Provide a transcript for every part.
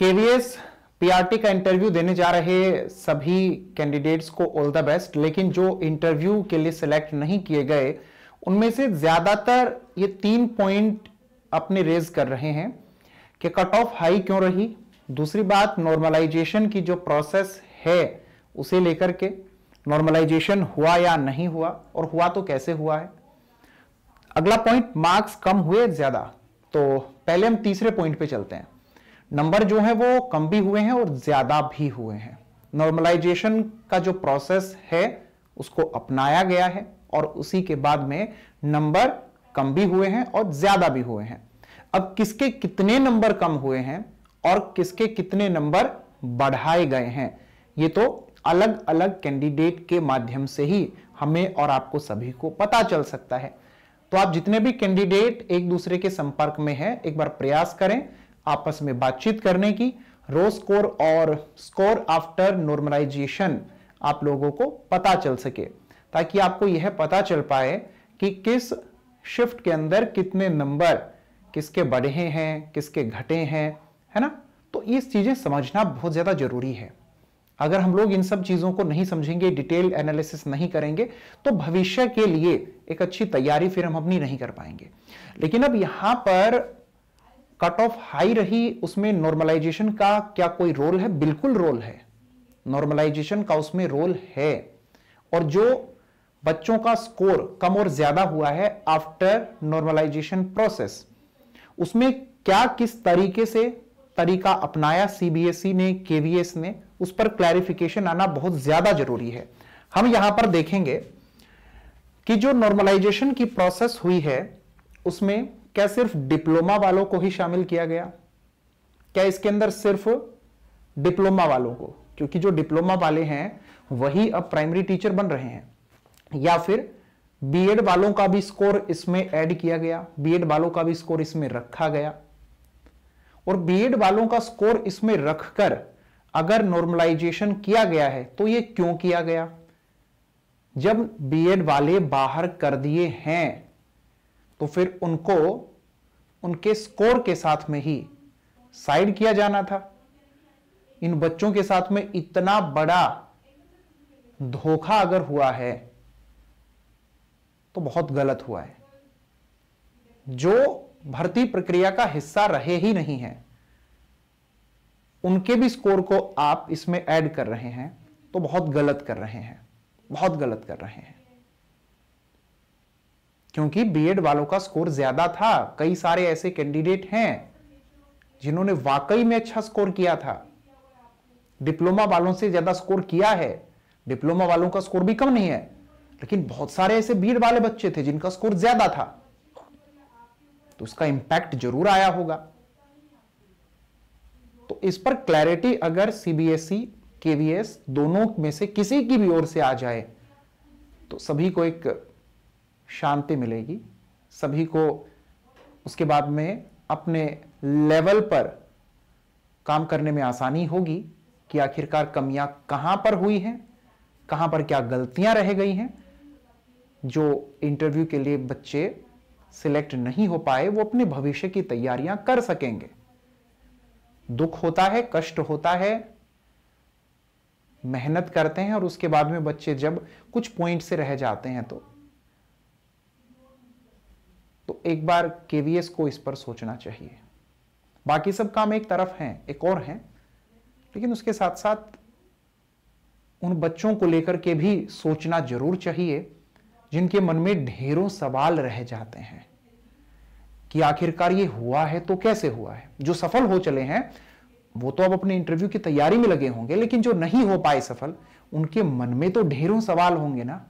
KVS PRT का interview देने जा रहे सभी कैंडिडेट्स को ऑल द बेस्ट लेकिन जो इंटरव्यू के लिए सिलेक्ट नहीं किए गए उनमें से ज्यादातर ये तीन पॉइंट अपने रेज कर रहे हैं कि कट ऑफ हाई क्यों रही दूसरी बात नॉर्मलाइजेशन की जो प्रोसेस है उसे लेकर के नॉर्मलाइजेशन हुआ या नहीं हुआ और हुआ तो कैसे हुआ है अगला पॉइंट मार्क्स कम हुए ज्यादा तो पहले हम तीसरे पॉइंट पे चलते हैं नंबर जो है वो कम भी हुए हैं और ज्यादा भी हुए हैं नॉर्मलाइजेशन का जो प्रोसेस है उसको अपनाया गया है और उसी के बाद में नंबर कम भी हुए हैं और ज्यादा भी हुए हैं अब किसके कितने नंबर कम हुए हैं और किसके कितने नंबर बढ़ाए गए हैं ये तो अलग अलग कैंडिडेट के माध्यम से ही हमें और आपको सभी को पता चल सकता है तो आप जितने भी कैंडिडेट एक दूसरे के संपर्क में हैं एक बार प्रयास करें आपस में बातचीत करने की रो स्कोर और स्कोर आफ्टर नॉर्मलाइजेशन आप लोगों को पता चल सके ताकि आपको यह पता चल पाए कि किस शिफ्ट के अंदर कितने नंबर किसके बढ़े हैं किसके घटे हैं है ना तो ये चीज़ें समझना बहुत ज़्यादा ज़रूरी है अगर हम लोग इन सब चीज़ों को नहीं समझेंगे डिटेल एनालिसिस नहीं करेंगे तो भविष्य के लिए एक अच्छी तैयारी फिर हम अपनी नहीं कर पाएंगे लेकिन अब यहां पर कट ऑफ हाई रही उसमें नॉर्मलाइजेशन का क्या कोई रोल है बिल्कुल रोल है नॉर्मलाइजेशन का उसमें रोल है और जो बच्चों का स्कोर कम और ज्यादा हुआ है आफ्टर नॉर्मलाइजेशन प्रोसेस उसमें क्या किस तरीके से तरीका अपनाया सीबीएसई e ने केवीएस ने उस पर क्लैरिफिकेशन आना बहुत ज्यादा जरूरी है हम यहां पर देखेंगे कि जो नॉर्मलाइजेशन की प्रोसेस हुई है उसमें क्या सिर्फ डिप्लोमा वालों को ही शामिल किया गया क्या इसके अंदर सिर्फ डिप्लोमा वालों को क्योंकि जो डिप्लोमा वाले हैं वही अब प्राइमरी टीचर बन रहे हैं या फिर बीएड वालों का भी स्कोर इसमें ऐड किया गया बीएड वालों का भी स्कोर इसमें रखा गया और बीएड वालों का स्कोर इसमें रखकर अगर नॉर्मलाइजेशन किया गया है तो यह क्यों किया गया जब बीएड वाले बाहर कर दिए हैं तो फिर उनको उनके स्कोर के साथ में ही साइड किया जाना था इन बच्चों के साथ में इतना बड़ा धोखा अगर हुआ है तो बहुत गलत हुआ है जो भर्ती प्रक्रिया का हिस्सा रहे ही नहीं है उनके भी स्कोर को आप इसमें ऐड कर रहे हैं तो बहुत गलत कर रहे हैं बहुत गलत कर रहे हैं क्योंकि बीएड वालों का स्कोर ज्यादा था कई सारे ऐसे कैंडिडेट हैं जिन्होंने वाकई में अच्छा स्कोर किया था डिप्लोमा वालों से ज्यादा स्कोर किया है डिप्लोमा वालों का स्कोर भी कम नहीं है लेकिन बहुत सारे ऐसे भीड़ वाले बच्चे थे जिनका स्कोर ज्यादा था तो उसका इंपैक्ट जरूर आया होगा तो इस पर क्लैरिटी अगर सीबीएसई केवीएस e, दोनों में से किसी की भी ओर से आ जाए तो सभी को एक शांति मिलेगी सभी को उसके बाद में अपने लेवल पर काम करने में आसानी होगी कि आखिरकार कमियां कहां पर हुई हैं कहां पर क्या गलतियां रह गई हैं जो इंटरव्यू के लिए बच्चे सिलेक्ट नहीं हो पाए वो अपने भविष्य की तैयारियां कर सकेंगे दुख होता है कष्ट होता है मेहनत करते हैं और उसके बाद में बच्चे जब कुछ पॉइंट से रह जाते हैं तो तो एक बार केवीएस को इस पर सोचना चाहिए बाकी सब काम एक तरफ हैं एक और हैं लेकिन उसके साथ साथ उन बच्चों को लेकर के भी सोचना जरूर चाहिए जिनके मन में ढेरों सवाल रह जाते हैं कि आखिरकार ये हुआ है तो कैसे हुआ है जो सफल हो चले हैं वो तो अब अपने इंटरव्यू की तैयारी में लगे होंगे लेकिन जो नहीं हो पाए सफल उनके मन में तो ढेरों सवाल होंगे ना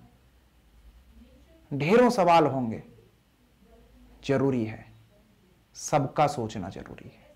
ढेरों सवाल होंगे जरूरी है सबका सोचना जरूरी है